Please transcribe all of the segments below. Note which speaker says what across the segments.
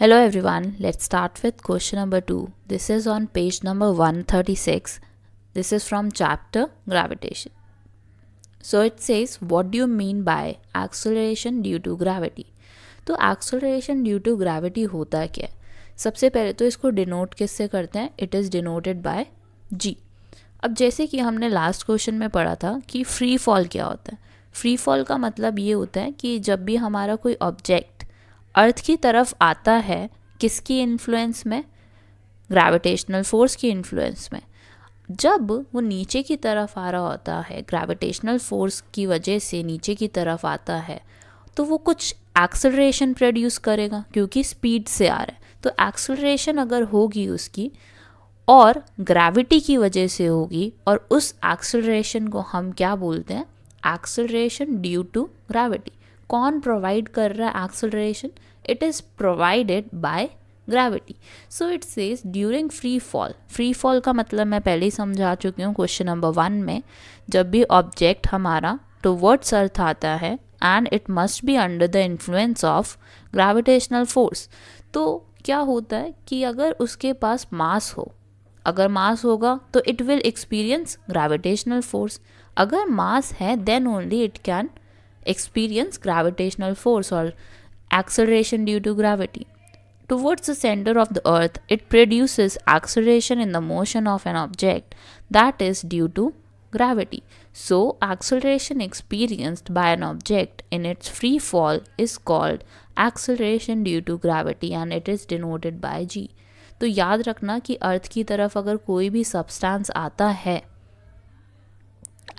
Speaker 1: Hello everyone, let's start with question number 2. This is on page number 136. This is from chapter gravitation. So it says, what do you mean by acceleration due to gravity? तो acceleration due to gravity होता क्या है सबसे पहले तो इसको denote किससे करते हैं it is denoted by g अब जैसे कि हमने लास्ट क्वेश्चन में पढ़ा था कि फ्री फॉल क्या होता है फ्री फॉल का मतलब ये होता है कि जब भी हमारा कोई ऑब्जेक्ट अर्थ की तरफ आता है किसकी इन्फ्लुएंस में ग्रेविटेशनल फोर्स की इन्फ्लुएंस में जब वो नीचे की तरफ आ रहा होता है ग्रेविटेशनल फोर्स की वजह से नीचे की तरफ आता है तो वो कुछ एक्सलरेशन प्रोड्यूस करेगा क्योंकि स्पीड से आ रहा है तो एक्सलरेशन अगर होगी उसकी और ग्रेविटी की वजह से होगी और उस एक्सलरेशन को हम क्या बोलते हैं एक्सलरेशन ड्यू टू ग्रेविटी कौन प्रोवाइड कर रहा है acceleration it is provided by gravity so it says during free fall free fall का मतलब मैं पहले ही समझा चुकी हूँ क्वेश्चन नंबर वन में जब भी ऑब्जेक्ट हमारा टूवर्ड्स अर्थ आता है and it must be under the influence of gravitational force तो क्या होता है कि अगर उसके पास मास हो अगर मास होगा तो it will experience gravitational force अगर मास है then only it can experience gravitational force or acceleration due to gravity. Towards the center of the earth, it produces acceleration in the motion of an object that is due to gravity. So, acceleration experienced by an object in its free fall is called acceleration due to gravity and it is denoted by g. तो याद रखना कि अर्थ की तरफ अगर कोई भी substance आता है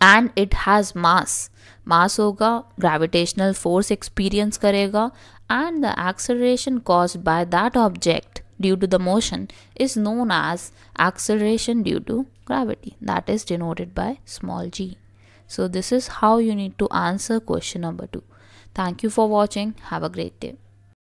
Speaker 1: and it has mass mass होगा ग्रेविटेशनल फोर्स एक्सपीरियंस करेगा and the acceleration cause by that object due to the motion is known as acceleration due to gravity that is denoted by small g. So this is how you need to answer question number 2. Thank you for watching. Have a great day.